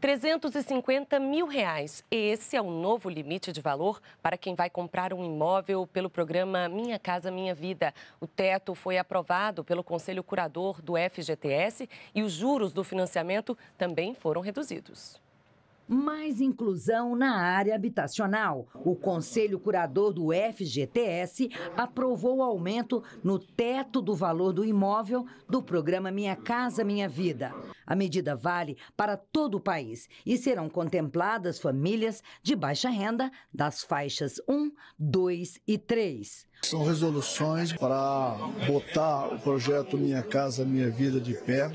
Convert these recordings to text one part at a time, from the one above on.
350 mil reais. Esse é o novo limite de valor para quem vai comprar um imóvel pelo programa Minha Casa Minha Vida. O teto foi aprovado pelo Conselho Curador do FGTS e os juros do financiamento também foram reduzidos mais inclusão na área habitacional. O Conselho Curador do FGTS aprovou o aumento no teto do valor do imóvel do programa Minha Casa Minha Vida. A medida vale para todo o país e serão contempladas famílias de baixa renda das faixas 1, 2 e 3. São resoluções para botar o projeto Minha Casa Minha Vida de pé,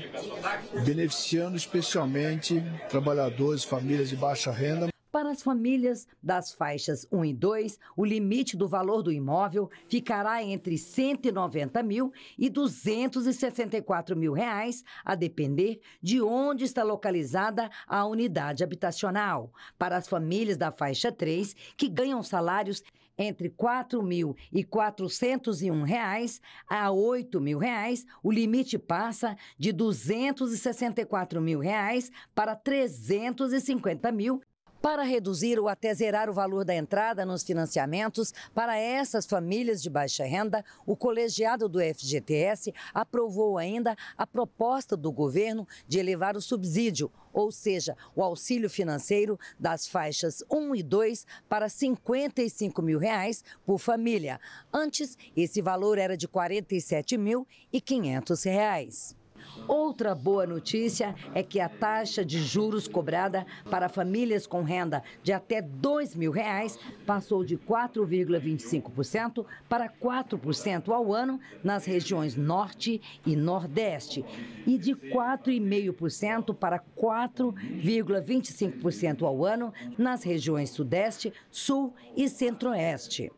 beneficiando especialmente trabalhadores, famílias de baixa renda. Para as famílias das faixas 1 e 2, o limite do valor do imóvel ficará entre 190 mil e 264 mil reais, a depender de onde está localizada a unidade habitacional. Para as famílias da faixa 3, que ganham salários entre R$ 4.000 e R$ 401 reais a R$ 8.000, reais, o limite passa de R$ 264 mil reais para R$ 350 mil para reduzir ou até zerar o valor da entrada nos financiamentos para essas famílias de baixa renda, o colegiado do FGTS aprovou ainda a proposta do governo de elevar o subsídio, ou seja, o auxílio financeiro das faixas 1 e 2 para R$ 55 mil reais por família. Antes, esse valor era de R$ 47.500. Outra boa notícia é que a taxa de juros cobrada para famílias com renda de até R$ 2 mil reais passou de 4,25% para 4% ao ano nas regiões Norte e Nordeste e de 4,5% para 4,25% ao ano nas regiões Sudeste, Sul e Centro-Oeste.